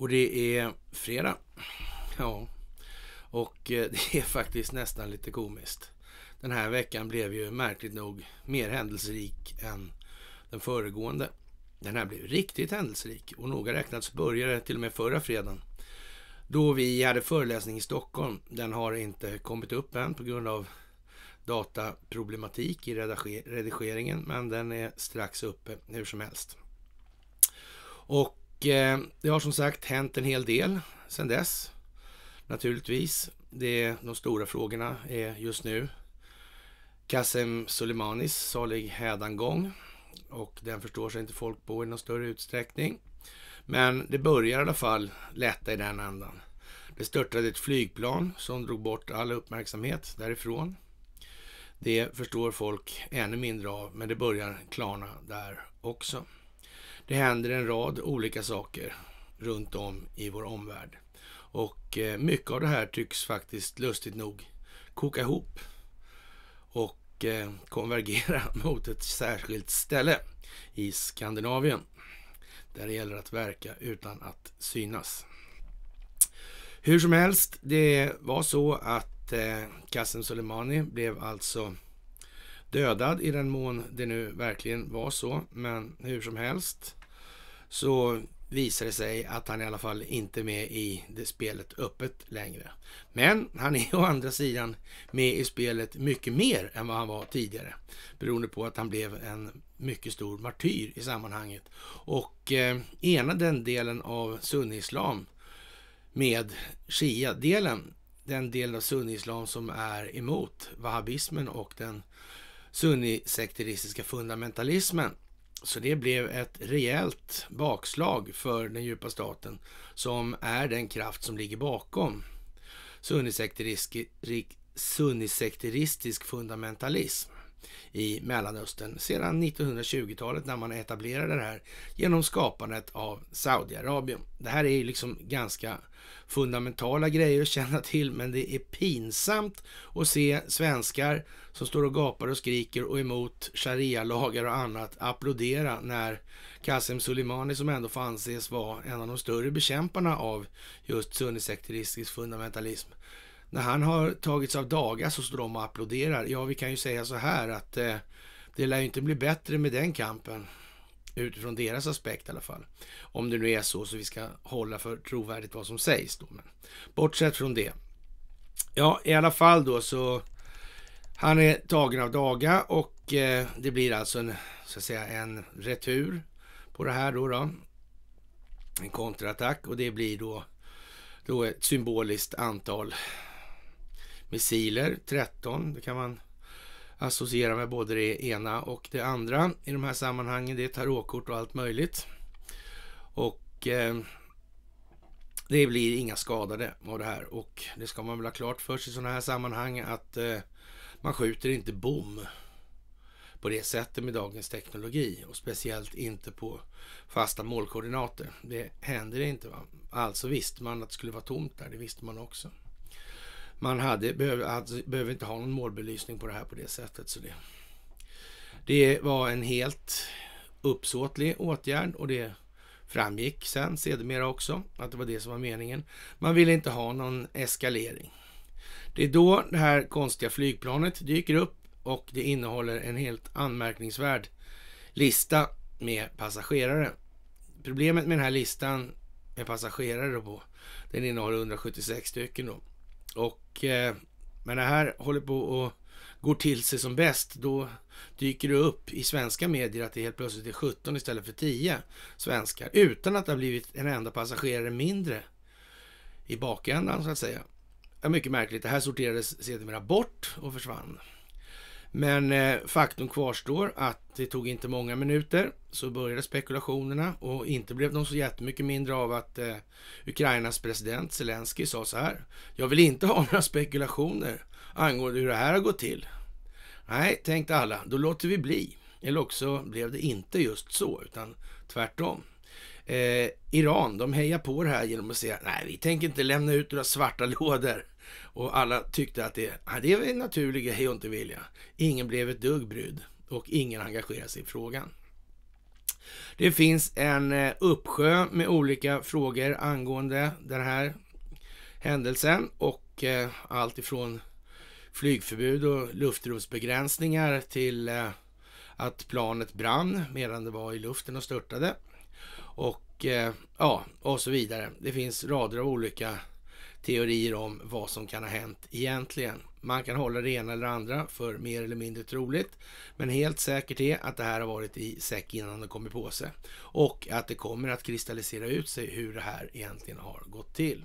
Och det är fredag. Ja. Och eh, det är faktiskt nästan lite komiskt. Den här veckan blev ju märkligt nog mer händelserik än den föregående. Den här blev riktigt händelserik och noga räknat så började det till och med förra fredagen. Då vi hade föreläsning i Stockholm. Den har inte kommit upp än på grund av dataproblematik i redigeringen men den är strax uppe hur som helst. Och Eh, det har som sagt hänt en hel del sedan dess. Naturligtvis. Det är de stora frågorna är just nu Kassem Soleimanis salig hädangång och den förstår sig inte folk på i någon större utsträckning. Men det börjar i alla fall lätta i den ändan. Det störtade ett flygplan som drog bort all uppmärksamhet därifrån. Det förstår folk ännu mindre av, men det börjar klarna där också. Det händer en rad olika saker runt om i vår omvärld. Och eh, mycket av det här tycks faktiskt lustigt nog koka ihop och eh, konvergera mot ett särskilt ställe i Skandinavien. Där det gäller att verka utan att synas. Hur som helst, det var så att eh, Qasem Soleimani blev alltså dödad i den mån det nu verkligen var så. Men hur som helst så visar det sig att han i alla fall inte är med i det spelet öppet längre. Men han är å andra sidan med i spelet mycket mer än vad han var tidigare. Beroende på att han blev en mycket stor martyr i sammanhanget. Och eh, ena den delen av sunnislam med shia-delen, den delen av sunnislam som är emot wahhabismen och den sunnisekteristiska fundamentalismen. Så det blev ett rejält bakslag för den djupa staten som är den kraft som ligger bakom sunnisekteristisk fundamentalism i Mellanöstern sedan 1920-talet när man etablerade det här genom skapandet av Saudiarabien. Det här är ju liksom ganska fundamentala grejer att känna till, men det är pinsamt att se svenskar som står och gapar och skriker och emot sharia-lagar och annat applådera när Qasem Soleimani, som ändå får anses vara en av de större bekämparna av just sunnisekteristisk fundamentalism, när han har tagits av daga så står de och applåderar. Ja, vi kan ju säga så här att eh, det lär ju inte bli bättre med den kampen utifrån deras aspekt i alla fall. Om det nu är så, så vi ska hålla för trovärdigt vad som sägs då. Men bortsett från det. Ja, i alla fall då så han är tagen av daga och eh, det blir alltså en, så att säga, en retur på det här då. då. En kontraattack och det blir då, då ett symboliskt antal Missiler 13, det kan man associera med både det ena och det andra i de här sammanhangen. Det är tarotkort och allt möjligt. Och eh, det blir inga skadade av det här och det ska man väl ha klart för sig i sådana här sammanhang att eh, man skjuter inte bom på det sättet med dagens teknologi och speciellt inte på fasta målkoordinater. Det händer inte. Va? Alltså visste man att det skulle vara tomt där, det visste man också man hade, behöver, hade, alltså, behöver inte ha någon målbelysning på det här på det sättet. Så det, det var en helt uppsåtlig åtgärd och det framgick sen sedermera också att det var det som var meningen. Man ville inte ha någon eskalering. Det är då det här konstiga flygplanet dyker upp och det innehåller en helt anmärkningsvärd lista med passagerare. Problemet med den här listan med passagerare på, den innehåller 176 stycken då. Och, men eh, det här håller på att gå till sig som bäst, då dyker det upp i svenska medier att det helt plötsligt är 17 istället för 10 svenskar. Utan att det har blivit en enda passagerare mindre i bakändan så att säga. Ja, mycket märkligt. Det här sorterades sedermera bort och försvann. Men eh, faktum kvarstår att det tog inte många minuter så började spekulationerna och inte blev de så jättemycket mindre av att eh, Ukrainas president Zelensky sa så här. Jag vill inte ha några spekulationer angående hur det här har gått till. Nej, tänkte alla, då låter vi bli. Eller också blev det inte just så, utan tvärtom. Eh, Iran, de hejar på det här genom att säga nej, vi tänker inte lämna ut några svarta lådor. Och alla tyckte att det, ja, det är en naturlig grej att inte vilja. Ingen blev ett dugg brydd och ingen engagerade sig i frågan. Det finns en eh, uppsjö med olika frågor angående den här händelsen och eh, allt ifrån flygförbud och luftrumsbegränsningar till eh, att planet brann medan det var i luften och störtade och ja, och så vidare. Det finns rader av olika teorier om vad som kan ha hänt egentligen. Man kan hålla det ena eller andra för mer eller mindre troligt, men helt säkert är att det här har varit i säck innan det kommer på sig och att det kommer att kristallisera ut sig hur det här egentligen har gått till.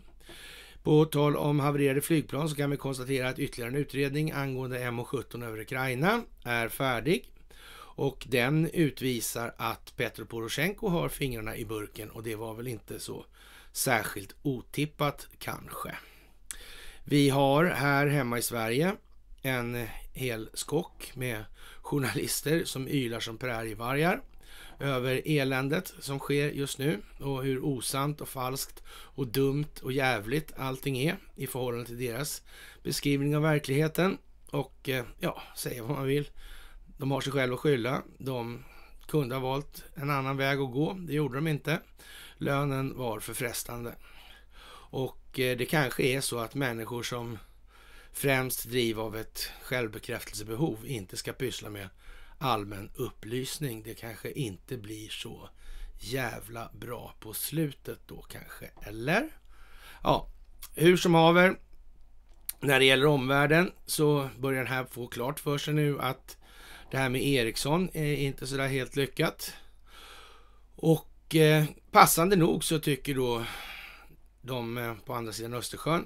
På tal om havererade flygplan så kan vi konstatera att ytterligare en utredning angående MH17 över Ukraina är färdig och den utvisar att Petro Poroshenko har fingrarna i burken och det var väl inte så särskilt otippat kanske. Vi har här hemma i Sverige en hel skock med journalister som ylar som prärievargar över eländet som sker just nu och hur osant och falskt och dumt och jävligt allting är i förhållande till deras beskrivning av verkligheten. Och eh, ja, säga vad man vill. De har sig själva att skylla. De kunde ha valt en annan väg att gå. Det gjorde de inte. Lönen var för frestande. Och eh, det kanske är så att människor som främst driv av ett självbekräftelsebehov inte ska pyssla med allmän upplysning. Det kanske inte blir så jävla bra på slutet då kanske, eller? Ja, hur som haver. När det gäller omvärlden så börjar den här få klart för sig nu att det här med Ericsson är inte sådär helt lyckat. Och och eh, passande nog så tycker då de eh, på andra sidan Östersjön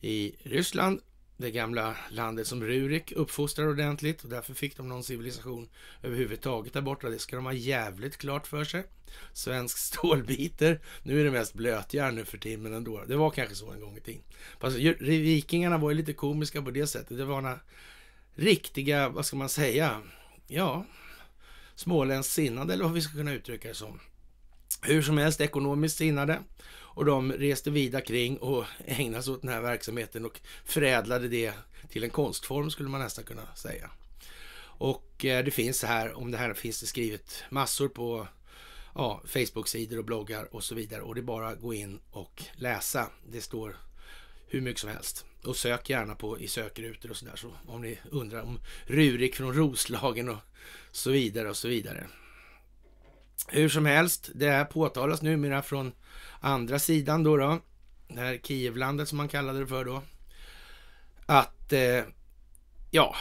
i Ryssland, det gamla landet som Rurik uppfostrar ordentligt och därför fick de någon civilisation överhuvudtaget där borta. Det ska de ha jävligt klart för sig. Svensk stålbiter. Nu är det mest blötjärn nu för timmen ändå. Det var kanske så en gång i tiden. Fast vikingarna var ju lite komiska på det sättet. Det var några riktiga, vad ska man säga, ja, småländskt sinnade eller vad vi ska kunna uttrycka det som hur som helst ekonomiskt sinnade och de reste vida kring och ägnade sig åt den här verksamheten och förädlade det till en konstform skulle man nästan kunna säga. Och eh, det finns här, om det här finns det skrivet massor på ja, Facebook-sidor och bloggar och så vidare och det är bara att gå in och läsa. Det står hur mycket som helst. Och sök gärna på i sökrutor och sådär så om ni undrar om Rurik från Roslagen och så vidare och så vidare. Hur som helst, det här påtalas numera från andra sidan då, då det här Kievlandet som man kallade det för då, att eh, ja,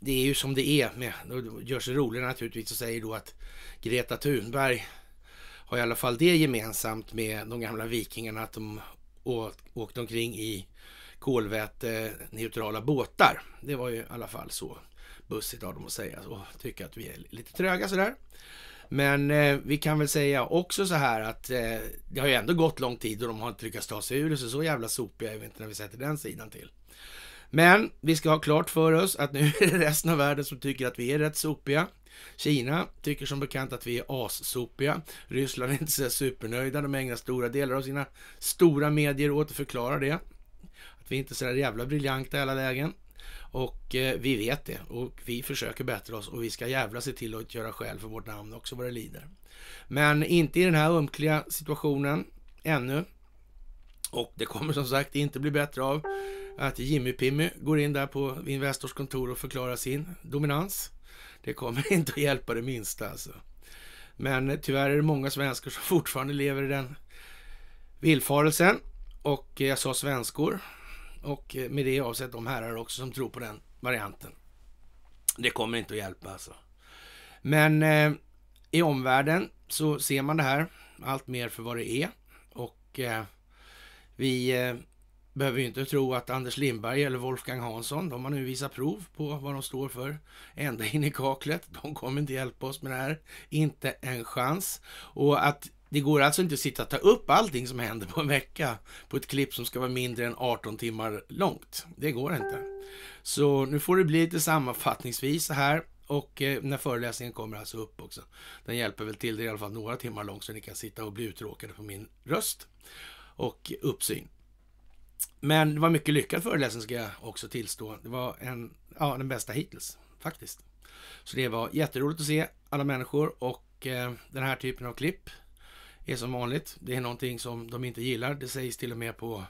det är ju som det är. Med, då gör sig roligt naturligtvis och säger då att Greta Thunberg har i alla fall det gemensamt med de gamla vikingarna att de åkte omkring i kolväteneutrala båtar. Det var ju i alla fall så bussigt av dem att säga och tycka att vi är lite tröga sådär. Men eh, vi kan väl säga också så här att eh, det har ju ändå gått lång tid och de har inte lyckats ta sig ur det, så så jävla sopiga är vi inte när vi sätter den sidan till. Men vi ska ha klart för oss att nu är det resten av världen som tycker att vi är rätt sopiga. Kina tycker som bekant att vi är assopiga. Ryssland är inte så supernöjda. De ägnar stora delar av sina stora medier åt att förklara det. Att vi inte är så jävla briljanta i alla lägen. Och eh, vi vet det och vi försöker bättra oss och vi ska jävla se till att göra skäl för vårt namn också vad det lider. Men inte i den här ömkliga situationen ännu. Och det kommer som sagt inte bli bättre av att Jimmy Pimmy går in där på Investors kontor och förklarar sin dominans. Det kommer inte att hjälpa det minsta alltså. Men tyvärr är det många svenskar som fortfarande lever i den villfarelsen. Och jag sa svenskor, och eh, med det avsett de herrar också som tror på den varianten. Det kommer inte att hjälpa alltså. Men eh, i omvärlden så ser man det här allt mer för vad det är. Och eh, vi eh, behöver ju inte tro att Anders Lindberg eller Wolfgang Hansson, de har nu visat prov på vad de står för ända in i kaklet. De kommer inte hjälpa oss med det här, inte en chans. Och att det går alltså inte att sitta och ta upp allting som händer på en vecka på ett klipp som ska vara mindre än 18 timmar långt. Det går inte. Så nu får det bli lite sammanfattningsvis så här och eh, när föreläsningen kommer alltså upp också. Den hjälper väl till, det i alla fall några timmar långt så ni kan sitta och bli uttråkade på min röst och uppsyn. Men det var mycket lyckad föreläsning ska jag också tillstå. Det var en, ja, den bästa hittills faktiskt. Så det var jätteroligt att se alla människor och eh, den här typen av klipp är som vanligt. Det är någonting som de inte gillar. Det sägs till och med på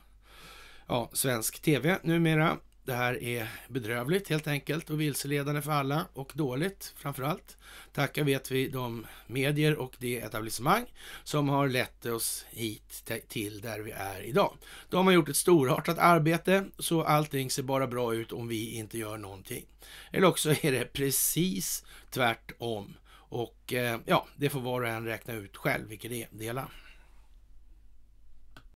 ja, svensk tv numera. Det här är bedrövligt helt enkelt och vilseledande för alla och dåligt framförallt. Tacka vet vi de medier och det etablissemang som har lett oss hit till där vi är idag. De har gjort ett storartat arbete så allting ser bara bra ut om vi inte gör någonting. Eller också är det precis tvärtom. Och eh, ja, det får var och en räkna ut själv vilket det är. Dela.